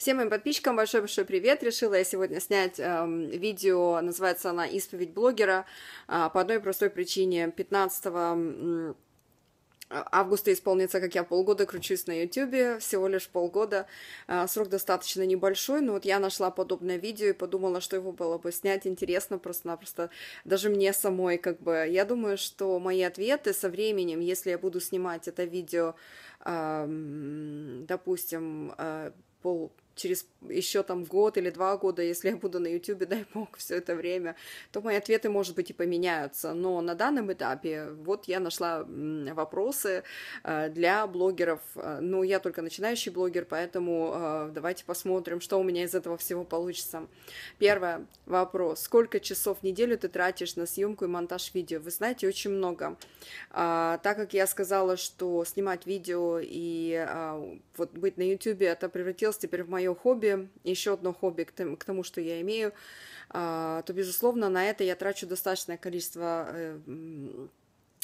Всем моим подписчикам большой-большой привет. Решила я сегодня снять эм, видео, называется она «Исповедь блогера», э, по одной простой причине. 15 э, августа исполнится, как я полгода кручусь на ютюбе, всего лишь полгода. Э, срок достаточно небольшой, но вот я нашла подобное видео и подумала, что его было бы снять интересно просто-напросто даже мне самой, как бы. Я думаю, что мои ответы со временем, если я буду снимать это видео, э, допустим, э, пол через еще там год или два года, если я буду на YouTube, дай бог, все это время, то мои ответы, может быть, и поменяются. Но на данном этапе вот я нашла вопросы э, для блогеров. Э, ну, я только начинающий блогер, поэтому э, давайте посмотрим, что у меня из этого всего получится. Первое вопрос. Сколько часов в неделю ты тратишь на съемку и монтаж видео? Вы знаете, очень много. А, так как я сказала, что снимать видео и а, вот быть на YouTube, это превратилось теперь в мое мое хобби, еще одно хобби к тому, что я имею, а, то, безусловно, на это я трачу достаточное количество э,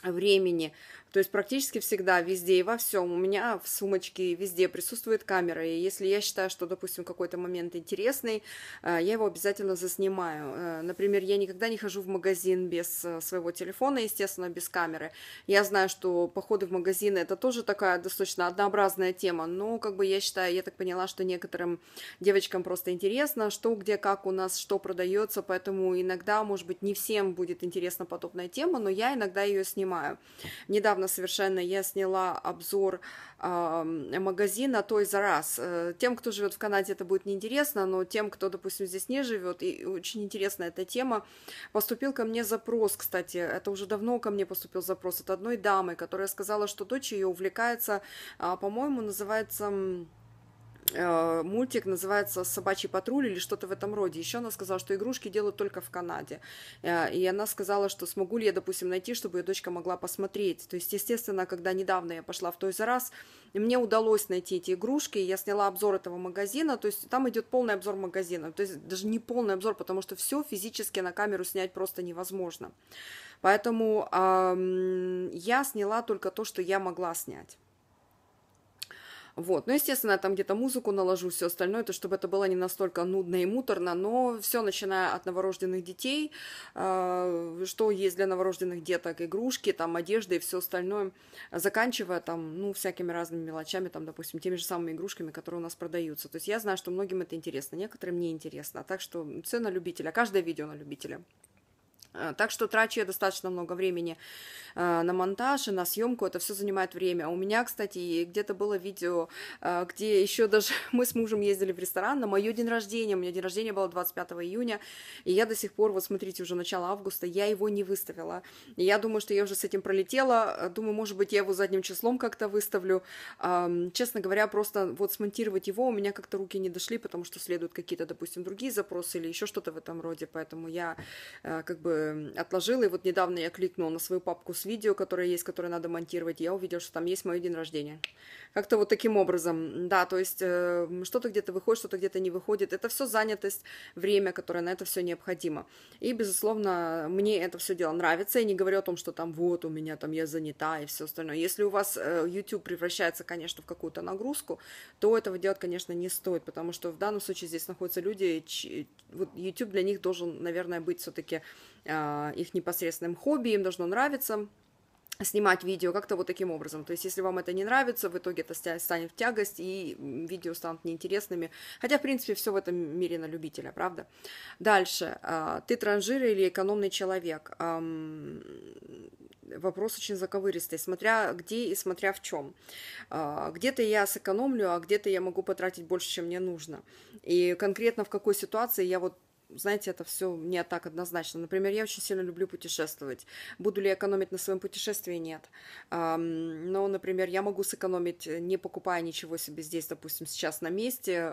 времени, то есть практически всегда, везде и во всем. У меня в сумочке везде присутствует камера. И если я считаю, что, допустим, какой-то момент интересный, э, я его обязательно заснимаю. Э, например, я никогда не хожу в магазин без э, своего телефона, естественно, без камеры. Я знаю, что походы в магазины это тоже такая достаточно однообразная тема, но как бы я считаю, я так поняла, что некоторым девочкам просто интересно, что, где, как у нас, что продается, поэтому иногда, может быть, не всем будет интересна подобная тема, но я иногда ее снимаю. Недавно недавно совершенно я сняла обзор э, магазина Toys R раз. тем, кто живет в Канаде, это будет неинтересно, но тем, кто, допустим, здесь не живет, и очень интересна эта тема, поступил ко мне запрос, кстати, это уже давно ко мне поступил запрос от одной дамы, которая сказала, что дочь ее увлекается, э, по-моему, называется Э, мультик называется «Собачий патруль» или что-то в этом роде. Еще она сказала, что игрушки делают только в Канаде. Э, и она сказала, что смогу ли я, допустим, найти, чтобы ее дочка могла посмотреть. То есть, естественно, когда недавно я пошла в той за раз, мне удалось найти эти игрушки, я сняла обзор этого магазина, то есть там идет полный обзор магазина, то есть даже не полный обзор, потому что все физически на камеру снять просто невозможно. Поэтому эм, я сняла только то, что я могла снять. Вот. Ну, естественно, там где-то музыку наложу, все остальное, то чтобы это было не настолько нудно и муторно, но все, начиная от новорожденных детей, а, что есть для новорожденных деток, игрушки, там, одежда и все остальное, заканчивая там, ну, всякими разными мелочами, там, допустим, теми же самыми игрушками, которые у нас продаются. То есть я знаю, что многим это интересно, некоторым не интересно, а так что все на любителя, каждое видео на любителя. Э, так что трачу я достаточно много времени э, на монтаж и на съемку, это все занимает время. У меня, кстати, где-то было видео, э, где еще даже мы с мужем ездили в ресторан на мое день рождения. У меня день рождения было 25 июня, и я до сих пор, вот смотрите, уже начало августа, я его не выставила. И я думаю, что я уже с этим пролетела, думаю, может быть, я его задним числом как-то выставлю. Честно говоря, просто вот смонтировать его у меня как-то руки не дошли, потому что следуют какие-то, допустим, другие запросы или еще что-то в этом роде, поэтому я как бы э, отложила, и вот недавно я кликнула на свою папку с видео, которое есть, которое надо монтировать, и я увидела, что там есть мое день рождения. Как-то вот таким образом, да, то есть э, что-то где-то выходит, что-то где-то не выходит, это все занятость, время, которое на это все необходимо. И, безусловно, мне это все дело нравится, я не говорю о том, что там вот у меня там я занята и все остальное. Если у вас э, YouTube превращается, конечно, в какую-то нагрузку, то этого делать, конечно, не стоит, потому что в данном случае здесь находятся люди, ч... вот YouTube для них должен, наверное, быть все-таки а, их непосредственным хобби, им должно нравиться снимать видео как-то вот таким образом. То есть, если вам это не нравится, в итоге это станет в тягость, и видео станут неинтересными. Хотя, в принципе, все в этом мире на любителя, правда? Дальше. А, ты транжир или экономный человек? Вопрос очень заковыристый, смотря где и смотря в чем. А, где-то я сэкономлю, а где-то я могу потратить больше, чем мне нужно. И конкретно в какой ситуации я вот знаете, это все не так однозначно. Например, я очень сильно люблю путешествовать. Буду ли я экономить на своем путешествии? Нет. Но, например, я могу сэкономить, э, не покупая ничего себе здесь, допустим, сейчас на месте,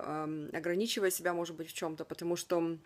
ограничивая себя, может быть, в чем-то, потому что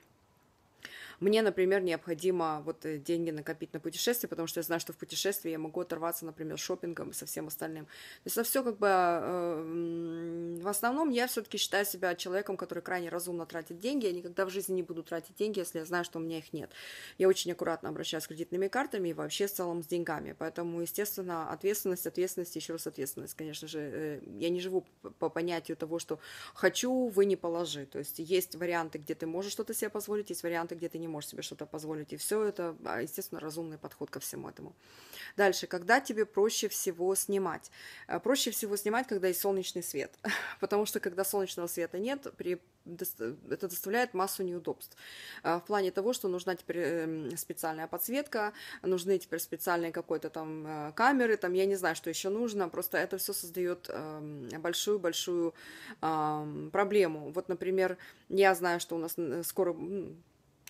мне, например, необходимо вот э, деньги накопить на путешествие, потому что я знаю, что в путешествии я могу оторваться, например, шопингом и со всем остальным. То есть это все как бы... Э, в основном я все-таки считаю себя человеком, который крайне разумно тратит деньги. Я никогда в жизни не буду тратить деньги, если я знаю, что у меня их нет. Я очень аккуратно обращаюсь с кредитными картами и вообще в целом с деньгами. Поэтому, естественно, ответственность, ответственность, еще раз ответственность. Конечно же, э, я не живу по понятию того, что хочу, вы не положи. То есть есть варианты, где ты можешь что-то себе позволить, есть варианты, где ты не не можешь себе что-то позволить. И все это, а, естественно, разумный подход ко всему этому. Дальше, когда тебе проще всего снимать? А, проще всего снимать, когда есть солнечный свет, потому что когда солнечного света нет, при это доставляет массу неудобств. А, в плане того, что нужна теперь эм, специальная подсветка, нужны теперь специальные какой-то там камеры, там я не знаю, что еще нужно, просто это все создает эм, большую-большую проблему. Вот, например, я знаю, что у нас скоро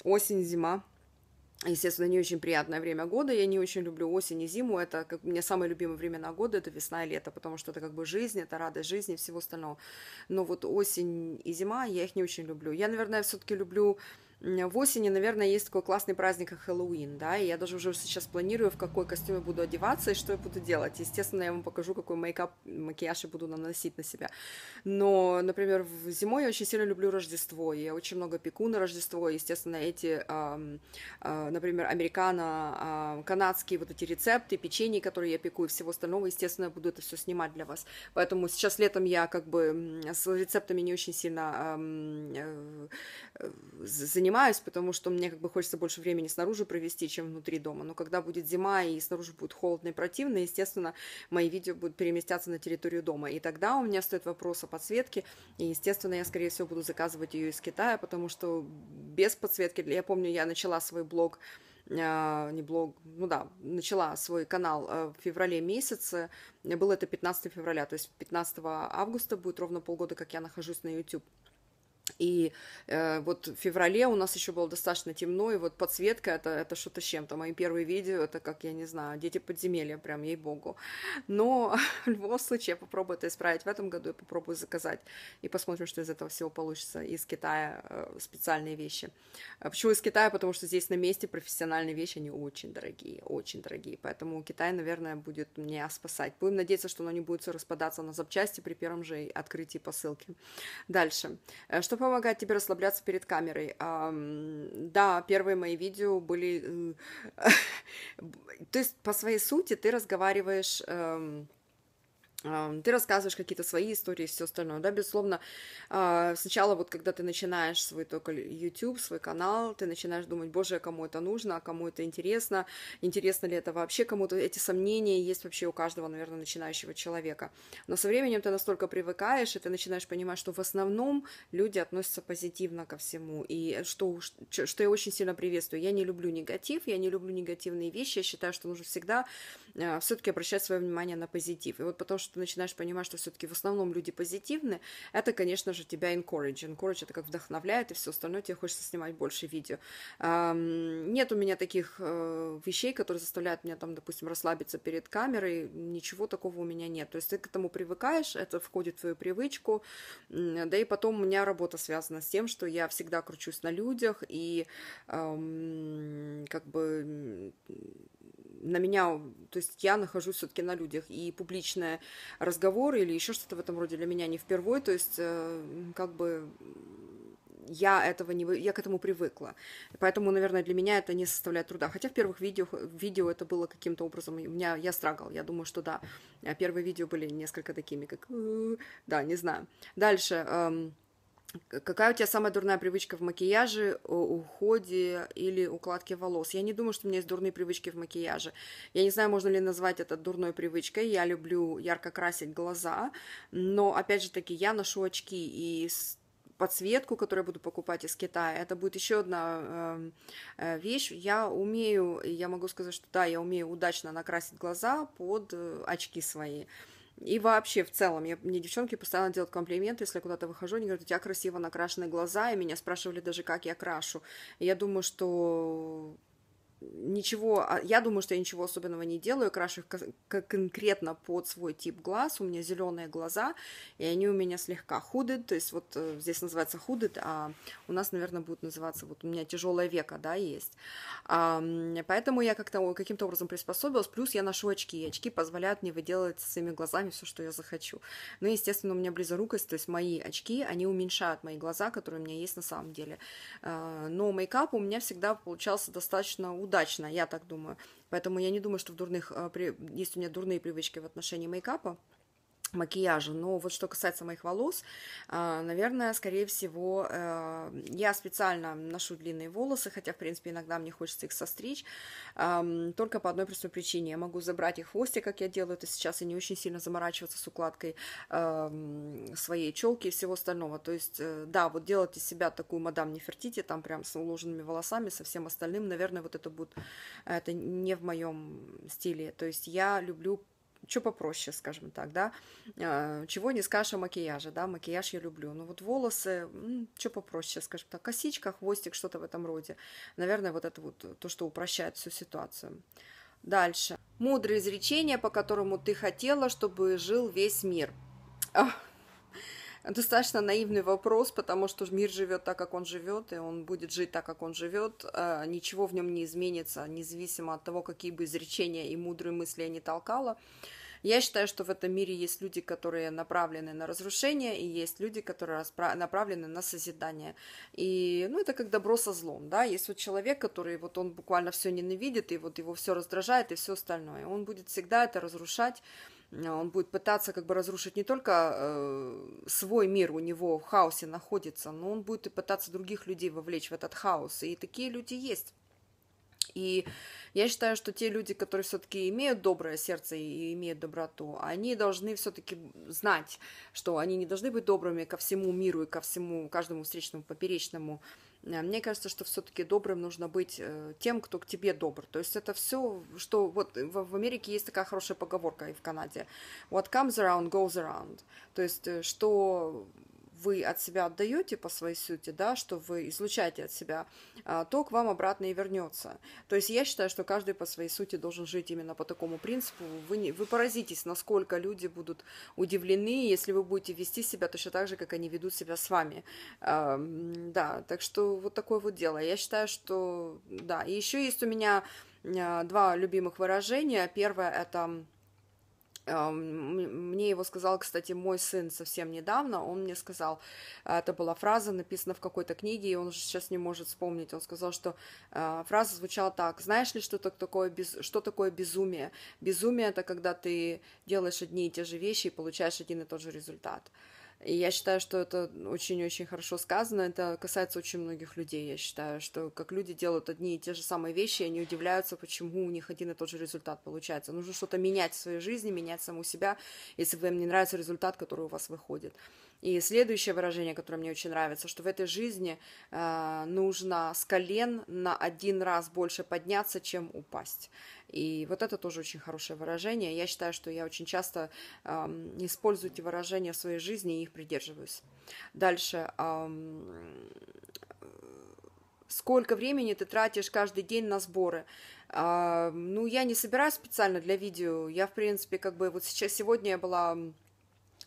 осень, зима. Естественно, не очень приятное время года. Я не очень люблю осень и зиму. Это как у меня самое любимое время на года это весна и лето, потому что это как бы жизнь, это радость жизни и всего остального. Но вот осень и зима я их не очень люблю. Я, наверное, все-таки люблю в осени, наверное, есть такой классный праздник, как Хэллоуин, да, и я даже уже сейчас планирую, в какой костюме буду одеваться и что я буду делать. Естественно, я вам покажу, какой мейкап, макияж я буду наносить на себя. Но, например, в зимой я очень сильно люблю Рождество, я очень много пеку на Рождество, естественно, эти, а, например, американо-канадские а, вот эти рецепты, печенье, которые я пеку и всего остального, естественно, я буду это все снимать для вас. Поэтому сейчас летом я как бы с рецептами не очень сильно э, занимаюсь, занимаюсь, потому что мне как бы хочется больше времени снаружи провести, чем внутри дома. Но когда будет зима и снаружи будет холодно и противно, естественно, мои видео будут переместятся на территорию дома. И тогда у меня стоит вопрос о подсветке. И, естественно, я, скорее всего, буду заказывать ее из Китая, потому что без подсветки, я помню, я начала свой блог а, не блог, ну да, начала свой канал э, в феврале месяце, было это 15 февраля, то есть 15 августа будет ровно полгода, как я нахожусь на YouTube. И э, вот в феврале у нас еще было достаточно темно, и вот подсветка это, это что-то с чем-то. Мои первые видео это как, я не знаю, дети подземелья, прям ей-богу. Но в любом случае я попробую это исправить в этом году, я попробую заказать и посмотрим, что из этого всего получится. Из Китая э, специальные вещи. А почему из Китая? Потому что здесь на месте профессиональные вещи, они очень дорогие, очень дорогие. Поэтому Китай, наверное, будет меня спасать. Будем надеяться, что оно не будет все распадаться на запчасти при первом же открытии посылки. Дальше. Э, что по помогает тебе расслабляться перед камерой. Да, первые мои видео были... То есть, по своей сути, ты разговариваешь эм, ты рассказываешь какие-то свои истории и все остальное, да, безусловно, а, сначала вот когда ты начинаешь свой только YouTube, свой канал, ты начинаешь думать, боже, кому это нужно, а кому это интересно, интересно ли это вообще кому-то, эти сомнения есть вообще у каждого, наверное, начинающего человека, но со временем ты настолько привыкаешь, и ты начинаешь понимать, что в основном люди относятся позитивно ко всему, и что, что я очень сильно приветствую, я не люблю негатив, я не люблю негативные вещи, я считаю, что нужно всегда а, все-таки обращать свое внимание на позитив, и вот потому что что начинаешь понимать, что все-таки в основном люди позитивны, это, конечно же, тебя encourage. Encourage это как вдохновляет, и все остальное тебе хочется снимать больше видео. Нет у меня таких э, вещей, которые заставляют меня там, допустим, расслабиться перед камерой, ничего такого у меня нет. То есть ты к этому привыкаешь, это входит в твою привычку, да и потом у меня работа связана с тем, что я всегда кручусь на людях, и эм, как бы на меня, то есть я нахожусь все-таки на людях, и публичные разговоры или еще что-то в этом роде для меня не впервой, то есть э, как бы я этого не, я к этому привыкла. Поэтому, наверное, для меня это не составляет труда. Хотя в первых видео, видео это было каким-то образом, у меня, я страгал, я думаю, что да. А первые видео были несколько такими, как, «Э, да, не знаю. Дальше, эм, Какая у тебя самая дурная привычка в макияже, э, уходе или укладке волос? Я не думаю, что у меня есть дурные привычки в макияже. Я не знаю, можно ли назвать это дурной привычкой. Я люблю ярко красить глаза, но, опять же таки, я ношу очки, и подсветку, которую я буду покупать из Китая. Это будет еще одна эм, э, вещь. Я умею, я могу сказать, что да, я умею удачно накрасить глаза под э, очки свои. И вообще, в целом, я, мне девчонки постоянно делают комплименты, если я куда-то выхожу, они говорят, у тебя красиво накрашены глаза, и меня спрашивали даже, как я крашу. И я думаю, что ничего, а, я думаю, что я ничего особенного не делаю, крашу их конкретно под свой тип глаз, у меня зеленые глаза, и они у меня слегка худят, то есть вот э, здесь называется худят, а у нас, наверное, будет называться, вот у меня тяжелое веко, да, есть. Поэтому я как-то каким-то образом приспособилась, плюс я ношу очки, и очки позволяют мне выделать своими глазами все, что я захочу. Ну, естественно, у меня близорукость, то есть мои очки, они уменьшают мои глаза, которые у меня есть на самом деле. Э, но мейкап у меня всегда получался достаточно удачно, я так думаю. Поэтому я не думаю, что в дурных, э, есть у меня дурные привычки в отношении мейкапа макияжа. Но вот что касается моих волос, а, наверное, скорее всего, э, я специально ношу длинные волосы, хотя, в принципе, иногда мне хочется их состричь, только по одной простой причине. Я могу забрать их в хвостик, как я делаю это сейчас, и не очень сильно заморачиваться с укладкой своей челки и всего остального. То есть, э, да, вот делать из себя такую мадам Нефертити, там прям с уложенными волосами, со всем остальным, наверное, вот это будет, это не в моем стиле. То есть я люблю что попроще, скажем так, да, а, чего не скажешь о макияже, да, макияж я люблю, но ну, вот волосы, что попроще, скажем так, косичка, хвостик, что-то в этом роде, наверное, вот это вот то, что упрощает всю ситуацию. Дальше. Мудрое изречение, по которому ты хотела, чтобы жил весь мир. Достаточно наивный вопрос, потому что мир живет так, как он живет, и он будет жить так, как он живет. А, ничего в нем не изменится, независимо от того, какие бы изречения и мудрые мысли я не толкала. Я считаю, что в этом мире есть люди, которые направлены на разрушение, и есть люди, которые направлены на созидание. И, ну, это как добро со злом, да. Есть вот человек, который вот он буквально все ненавидит, и вот его все раздражает, и все остальное. Он будет всегда это разрушать Э, он будет пытаться как бы разрушить не только э, свой мир, у него в хаосе находится, но он будет и пытаться других людей вовлечь в этот хаос. И такие люди есть. И я считаю, что те люди, которые все-таки имеют доброе сердце и имеют доброту, они должны все-таки знать, что они не должны быть добрыми ко всему миру и ко всему каждому встречному поперечному Э, мне кажется, что все-таки добрым нужно быть э, тем, кто к тебе добр. То есть это все, что вот э, в Америке есть такая хорошая поговорка и в Канаде. What comes around goes around. То есть что вы от себя отдаете по своей сути, да, что вы излучаете от себя, а, то к вам обратно и вернется. То есть я считаю, что каждый по своей сути должен жить именно по такому принципу. Вы, не, вы поразитесь, насколько люди будут удивлены, если вы будете вести себя точно так же, как они ведут себя с вами. Да, так что вот такое вот дело. Я считаю, что да. И еще есть у меня а, два любимых выражения. Первое это а, мне его сказал, кстати, мой сын совсем недавно, он мне сказал, а, это была фраза, написана в какой-то книге, и он уже сейчас не может вспомнить, он сказал, что а, фраза звучала так, знаешь ли, что такое, что такое безумие? Безумие – это когда ты делаешь одни и те же вещи и получаешь один и тот же результат. И я считаю, что это очень-очень хорошо сказано. Это касается очень многих людей. Я считаю, что как люди делают одни и те же самые вещи, они удивляются, почему у них один и тот же результат получается. Нужно что-то менять в своей жизни, менять саму себя, если вам не нравится результат, который у вас выходит. И следующее выражение, которое мне очень нравится, что в этой жизни э, нужно с колен на один раз больше подняться, чем упасть. И вот это тоже очень хорошее выражение. Я считаю, что я очень часто э, использую эти выражения в своей жизни и их придерживаюсь. Дальше. Э, сколько времени ты тратишь каждый день на сборы. А, ну, я не собираюсь специально для видео. Я, в принципе, как бы вот сейчас сегодня я была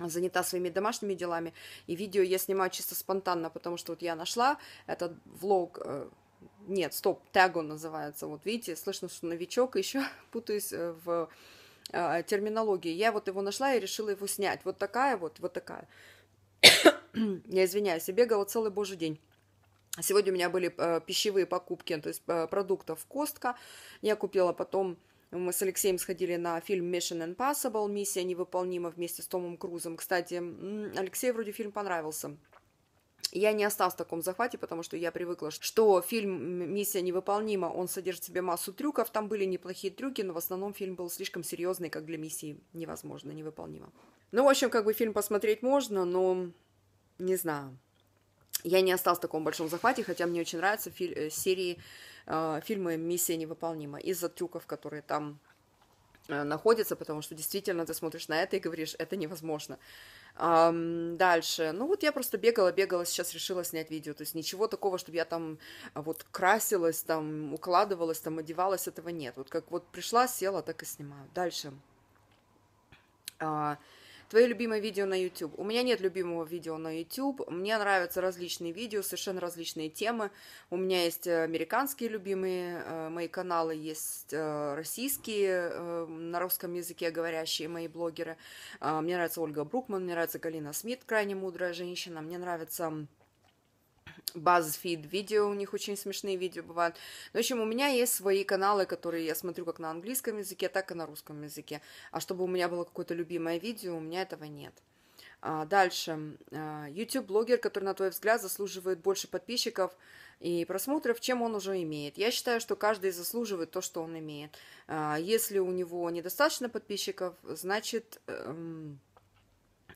занята своими домашними делами. И видео я снимаю чисто спонтанно, потому что вот я нашла этот влог э, нет, стоп, тег он называется, вот видите, слышно, что новичок, еще путаюсь э, в э, терминологии. Я вот его нашла и решила его снять. Вот такая вот, вот такая. Я извиняюсь, я бегала целый божий день. Сегодня у меня были пищевые покупки, то есть продуктов Костка. Я купила потом мы с Алексеем сходили на фильм Mission Impossible, миссия невыполнима вместе с Томом Крузом. Кстати, Алексею вроде фильм понравился. Я не осталась в таком захвате, потому что я привыкла, что фильм «Миссия невыполнима», он содержит в себе массу трюков, там были неплохие трюки, но в основном фильм был слишком серьезный, как для миссии невозможно, невыполнимо. Ну, в общем, как бы фильм посмотреть можно, но не знаю. Я не осталась в таком большом захвате, хотя мне очень нравятся фи- э, серии Э, фильмы «Миссия невыполнима» из-за трюков, которые там э, находятся, потому что действительно ты смотришь на это и говоришь, это невозможно. Um, дальше. Ну вот я просто бегала, бегала, сейчас решила снять видео. То есть ничего такого, чтобы я там а, вот красилась, там укладывалась, там одевалась, этого нет. Вот как вот пришла, села, так и снимаю. Дальше. Uh, Твое любимое видео на YouTube. У меня нет любимого видео на YouTube. Мне нравятся различные видео, совершенно различные темы. У меня есть э, американские любимые э, мои каналы, есть э, российские на русском языке говорящие мои блогеры. А, мне нравится Ольга Брукман, мне нравится Галина Смит, крайне мудрая женщина. Мне нравится BuzzFeed видео, у них очень смешные видео бывают. Ну, в общем, у меня есть свои каналы, которые я смотрю как на английском языке, так и на русском языке. А чтобы у меня было какое-то любимое видео, у меня этого нет. А, дальше. YouTube-блогер, а, который, на твой взгляд, заслуживает больше подписчиков и просмотров, чем он уже имеет. Я считаю, что каждый заслуживает то, что он имеет. А, если у него недостаточно подписчиков, значит... Эм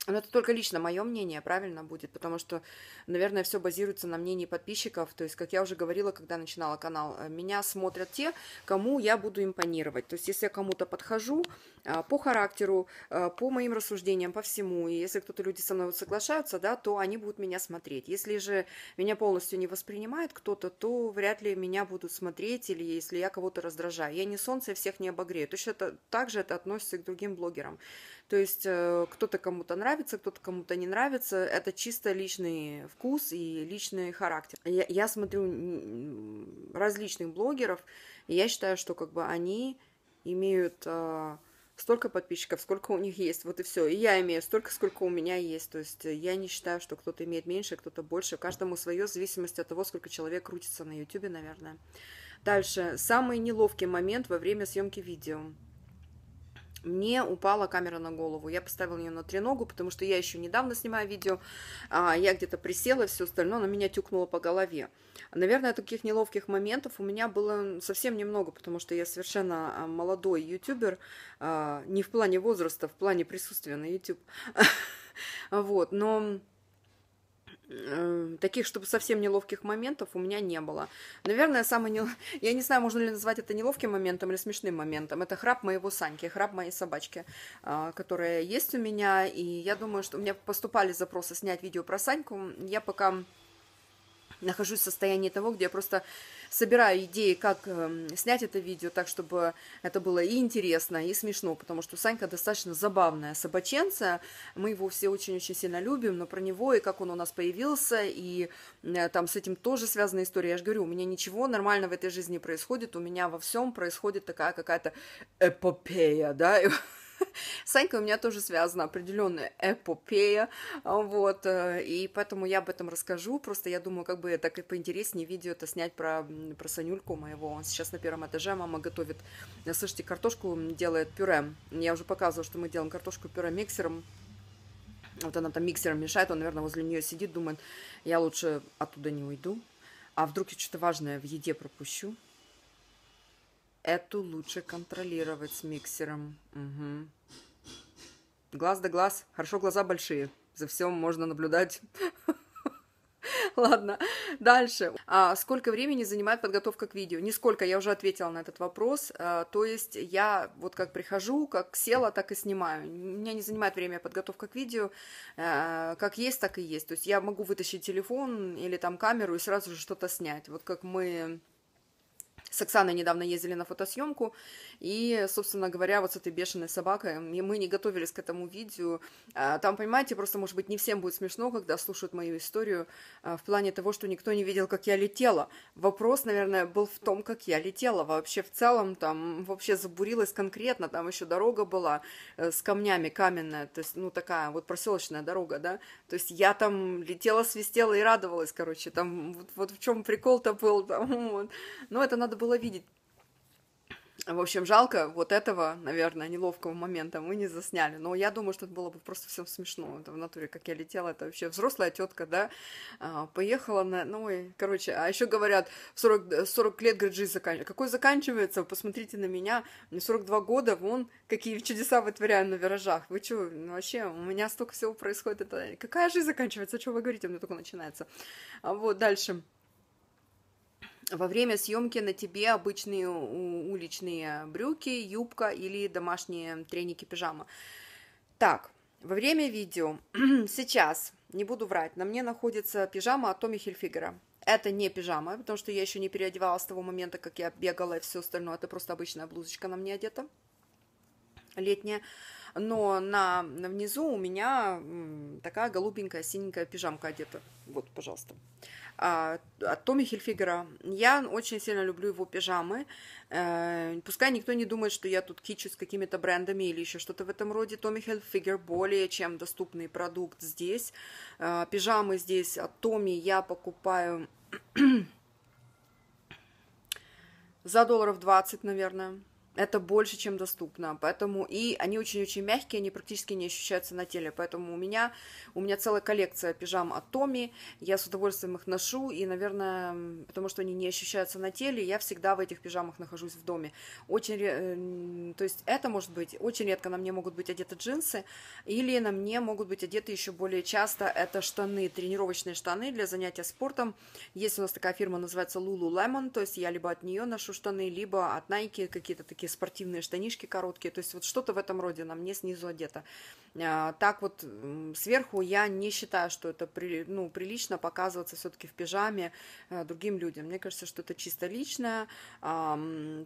но это только лично мое мнение, правильно будет, потому что, наверное, все базируется на мнении подписчиков. То есть, как я уже говорила, когда начинала канал, э, меня смотрят те, кому я буду импонировать. То есть, если я кому-то подхожу э, по характеру, э, по моим рассуждениям, по всему, и если кто-то люди со мной вот соглашаются, да, то они будут меня смотреть. Если же меня полностью не воспринимает кто-то, то вряд ли меня будут смотреть, или если я кого-то раздражаю. Я не солнце, всех не обогрею. То есть это также это относится к другим блогерам. То есть э, кто-то кому-то нравится, кто-то кому-то не нравится. Это чисто личный вкус и личный характер. Я, я смотрю различных блогеров, и я считаю, что как бы они имеют а, столько подписчиков, сколько у них есть, вот и все. И я имею столько, сколько у меня есть. То есть э, я не считаю, что кто-то имеет меньше, кто-то больше. Каждому свое, в зависимости от того, сколько человек крутится на YouTube, наверное. Дальше. Самый неловкий момент во время съемки видео мне упала камера на голову. Я поставила ее на треногу, потому что я еще недавно снимаю видео, а, я где-то присела, все остальное, Она меня тюкнула по голове. Наверное, таких неловких моментов у меня было совсем немного, потому что я совершенно а, молодой ютубер, а, не в плане возраста, в плане присутствия на YouTube. Вот, но Э, таких, чтобы совсем неловких моментов у меня не было. Наверное, самый не... я не знаю, можно ли назвать это неловким моментом или смешным моментом. Это храп моего Саньки, храп моей собачки, э, которая есть у меня. И я думаю, что у меня поступали запросы снять видео про Саньку. Я пока нахожусь в состоянии того, где я просто собираю идеи, как эм, снять это видео так, чтобы это было и интересно, и смешно, потому что Санька достаточно забавная собаченца, мы его все очень-очень сильно любим, но про него и как он у нас появился, и э, там с этим тоже связана история. Я же говорю, у меня ничего нормального в этой жизни не происходит, у меня во всем происходит такая какая-то эпопея, да, Санька у меня тоже связана определенная эпопея, а, вот, э, и поэтому я об этом расскажу, просто я думаю, как бы так и поинтереснее видео это снять про, про Санюльку моего, он сейчас на первом этаже, а мама готовит, э, слышите, картошку делает пюре, я уже показывала, что мы делаем картошку пюре миксером, вот она там миксером мешает, он, наверное, возле нее сидит, думает, я лучше оттуда не уйду, а вдруг я что-то важное в еде пропущу, Эту лучше контролировать с миксером. Угу. Глаз да глаз. Хорошо, глаза большие. За всем можно наблюдать. Ладно, дальше. А сколько времени занимает подготовка к видео? Нисколько, я уже ответила на этот вопрос. А, то есть я вот как прихожу, как села, так и снимаю. У Меня не занимает время подготовка к видео. А, как есть, так и есть. То есть я могу вытащить телефон или там камеру и сразу же что-то снять. Вот как мы с Оксаной недавно ездили на фотосъемку, и, собственно говоря, вот с этой бешеной собакой, мы не готовились к этому видео. А, там, понимаете, просто, может быть, не всем будет смешно, когда слушают мою историю а, в плане того, что никто не видел, как я летела. Вопрос, наверное, был в том, как я летела вообще в целом, там вообще забурилась конкретно, там еще дорога была э, с камнями каменная, то есть, ну, такая вот проселочная дорога, да, то есть я там летела, свистела и радовалась, короче, там вот, вот в чем прикол-то был, там, вот. но это надо было было видеть. В общем, жалко вот этого, наверное, неловкого момента мы не засняли. Но я думаю, что это было бы просто всем смешно. Это в натуре, как я летела, это вообще взрослая тетка, да, а, поехала на... Ну, и, короче, а еще говорят, 40, 40 лет, говорит, жизнь заканчивается. Какой заканчивается? Посмотрите на меня, мне 42 года, вон, какие чудеса вытворяю на виражах. Вы что, ну, вообще, у меня столько всего происходит. Это... Какая жизнь заканчивается? Что вы говорите? У меня только начинается. А вот дальше. Во время съемки на тебе обычные уличные брюки, юбка или домашние треники, пижама. Так, во время видео, сейчас, не буду врать, на мне находится пижама от Томми Хильфигера. Это не пижама, потому что я еще не переодевалась с того момента, как я бегала и все остальное. Это просто обычная блузочка на мне одета, летняя. Но на, на внизу у меня такая голубенькая синенькая пижамка одета. Вот, Пожалуйста. А, от Томми Хильфигера. Я очень сильно люблю его пижамы. Э, пускай никто не думает, что я тут кичу с какими-то брендами или еще что-то в этом роде. Томми Хильфигер более чем доступный продукт здесь. Э, пижамы здесь от Томми я покупаю за долларов 20, наверное это больше, чем доступно, поэтому и они очень-очень мягкие, они практически не ощущаются на теле, поэтому у меня у меня целая коллекция пижам от Томи, я с удовольствием их ношу и, наверное, потому что они не ощущаются на теле, я всегда в этих пижамах нахожусь в доме. Очень, э, то есть это может быть очень редко на мне могут быть одеты джинсы или на мне могут быть одеты еще более часто это штаны, тренировочные штаны для занятия спортом. Есть у нас такая фирма называется Lululemon, то есть я либо от нее ношу штаны, либо от Nike какие-то такие такие спортивные штанишки короткие, то есть вот что-то в этом роде на мне снизу одето. А, так вот сверху я не считаю, что это при, ну, прилично показываться все-таки в пижаме э, другим людям. Мне кажется, что это чисто личное. А,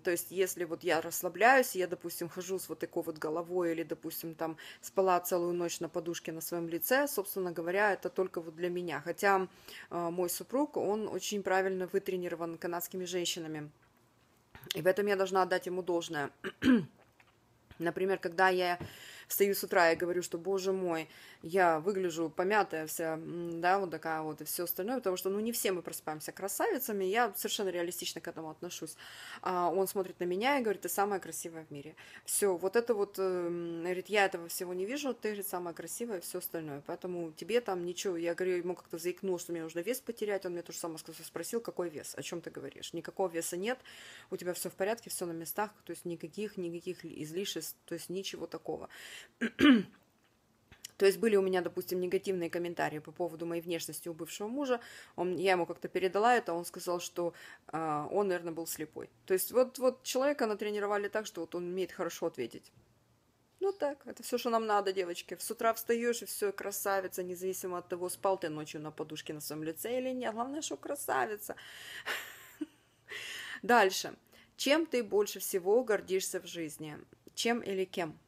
то есть если вот я расслабляюсь, я, допустим, хожу с вот такой вот головой или, допустим, там спала целую ночь на подушке на своем лице, собственно говоря, это только вот для меня. Хотя а, мой супруг, он очень правильно вытренирован канадскими женщинами. И в этом я должна отдать ему должное. Например, когда я встаю с утра и говорю, что, боже мой, я выгляжу помятая вся, да, вот такая вот и все остальное, потому что, ну, не все мы просыпаемся красавицами, я совершенно реалистично к этому отношусь. А он смотрит на меня и говорит, ты самая красивая в мире. Все, вот это вот, эм, говорит, я этого всего не вижу, ты, говорит, самая красивая все остальное, поэтому тебе там ничего, я говорю, ему как-то заикнул, что мне нужно вес потерять, он мне то же самое спросил, какой вес, о чем ты говоришь, никакого веса нет, у тебя все в порядке, все на местах, то есть никаких, никаких излишеств, то есть ничего такого. То есть были у меня, допустим, негативные комментарии по поводу моей внешности у бывшего мужа. Он, я ему как-то передала это, он сказал, что э, он, наверное, был слепой. То есть вот, вот человека натренировали так, что вот он умеет хорошо ответить. Ну так, это все, что нам надо, девочки. С утра встаешь, и все, красавица, независимо от того, спал ты ночью на подушке на своем лице или нет. Главное, что красавица. Дальше. Чем ты больше всего гордишься в жизни? Чем или кем?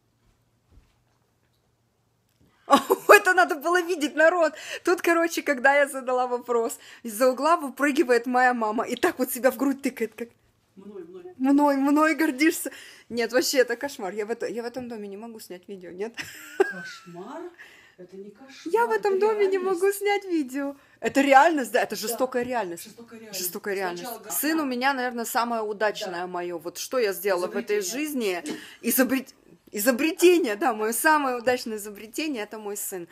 Это надо было видеть народ. Тут, короче, когда я задала вопрос, из-за угла выпрыгивает моя мама и так вот себя в грудь тыкает, как Мной, мной. Мной, мной гордишься. Нет, вообще, это кошмар. Я в, это, я в этом доме не могу снять видео, нет? Кошмар? Это не кошмар. Я в этом это доме реальность. не могу снять видео. Это реальность, да, это жестокая да. реальность. Жестокая реальность. Жестокая реальность. Сын у а. меня, наверное, самое удачное да. мое. Вот что я сделала в этой жизни. Изобрет... Изобретение, да, мое самое удачное изобретение – это мой сын.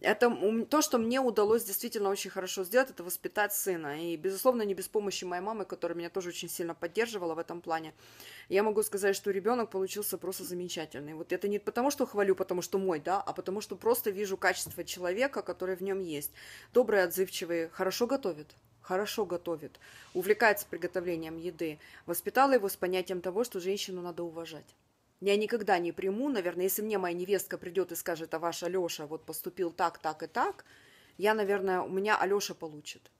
Это то, что мне удалось действительно очень хорошо сделать, это воспитать сына. И, безусловно, не без помощи моей мамы, которая меня тоже очень сильно поддерживала в этом плане. Я могу сказать, что ребенок получился просто замечательный. Вот это не потому, что хвалю, потому что мой, да, а потому что просто вижу качество человека, которое в нем есть. Добрый, отзывчивый, хорошо готовит хорошо готовит, увлекается приготовлением еды, воспитала его с понятием того, что женщину надо уважать. Я никогда не приму, наверное, если мне моя невестка придет и скажет, а ваш Алеша вот поступил так, так и так, я, наверное, у меня Алеша получит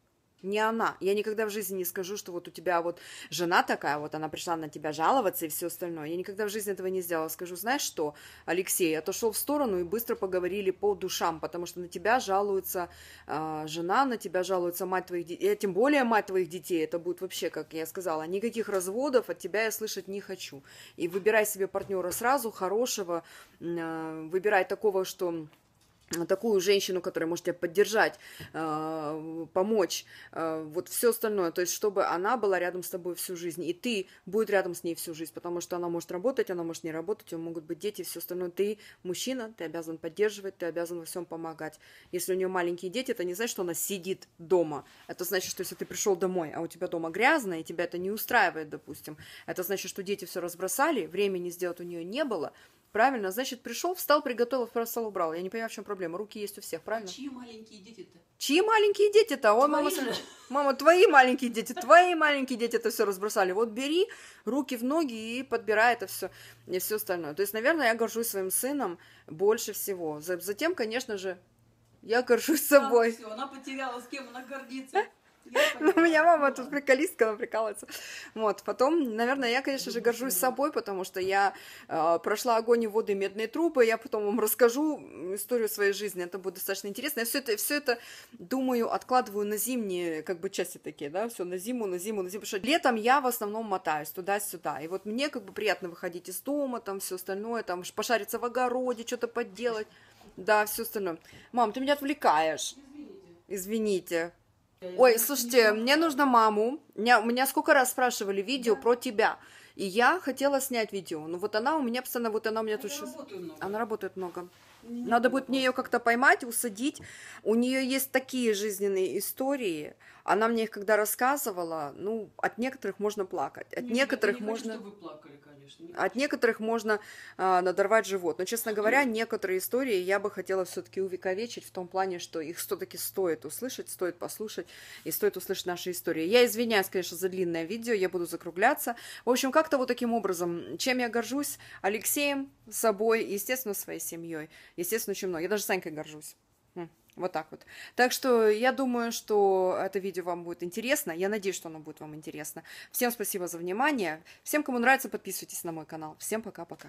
не она. Я никогда в жизни не скажу, что вот у тебя вот жена такая, вот она пришла на тебя жаловаться и все остальное. Я никогда в жизни этого не сделала. Скажу, знаешь что, Алексей, отошел в сторону и быстро поговорили по душам, потому что на тебя жалуется э, жена, на тебя жалуется мать твоих детей, э, тем более мать твоих детей. Это будет вообще, как я сказала, никаких разводов от тебя я слышать не хочу. И выбирай себе партнера сразу, хорошего, э, выбирай такого, что такую женщину, которая может тебя поддержать, э, помочь, э, вот все остальное, то есть чтобы она была рядом с тобой всю жизнь, и ты будет рядом с ней всю жизнь, потому что она может работать, она может не работать, у нее могут быть дети, все остальное. Ты мужчина, ты обязан поддерживать, ты обязан во всем помогать. Если у нее маленькие дети, это не значит, что она сидит дома, это значит, что если ты пришел домой, а у тебя дома грязно, и тебя это не устраивает, допустим, это значит, что дети все разбросали, времени сделать у нее не было, Правильно, значит, пришел, встал, приготовил, встал, убрал. Я не понимаю, в чем проблема. Руки есть у всех, правильно? чьи маленькие дети-то? Чьи маленькие дети-то? он мама, же. мама, твои маленькие дети, твои маленькие дети это все разбросали. Вот бери руки в ноги и подбирай это все и все остальное. То есть, наверное, я горжусь своим сыном больше всего. Затем, конечно же, я горжусь собой. Все, она потеряла, с кем она гордится. Ну, у меня мама тут приколистка, она прикалывается. Вот, потом, наверное, я, конечно же, горжусь собой, потому что я э, прошла огонь и воды и медные трубы, я потом вам расскажу историю своей жизни, это будет достаточно интересно. Я все это, все это, думаю, откладываю на зимние, как бы, части такие, да, все на зиму, на зиму, на зиму, потому что летом я в основном мотаюсь туда-сюда, и вот мне, как бы, приятно выходить из дома, там, все остальное, там, пошариться в огороде, что-то подделать, да, все остальное. Мам, ты меня отвлекаешь. Извините. Извините. Ой, слушайте, мне нужно маму. Меня, меня сколько раз спрашивали видео да. про тебя. И я хотела снять видео. Но ну, вот она у меня постоянно, вот она у меня тут сейчас... Она работает много. Надо будет мне ее как-то поймать, усадить. У нее есть такие жизненные истории. Она мне их когда рассказывала, ну, от некоторых можно плакать, от не, некоторых не можно... Хочу, плакали, конечно. Не от некоторых можно а, надорвать живот. Но, честно говоря, некоторые истории я бы хотела все-таки увековечить в том плане, что их все-таки стоит услышать, стоит послушать и стоит услышать наши истории. Я извиняюсь, конечно, за длинное видео, я буду закругляться. В общем, как-то вот таким образом, чем я горжусь? Алексеем, собой, естественно, своей семьей, естественно, очень много. Я даже Санькой горжусь. Вот так вот. Так что я думаю, что это видео вам будет интересно. Я надеюсь, что оно будет вам интересно. Всем спасибо за внимание. Всем, кому нравится, подписывайтесь на мой канал. Всем пока-пока.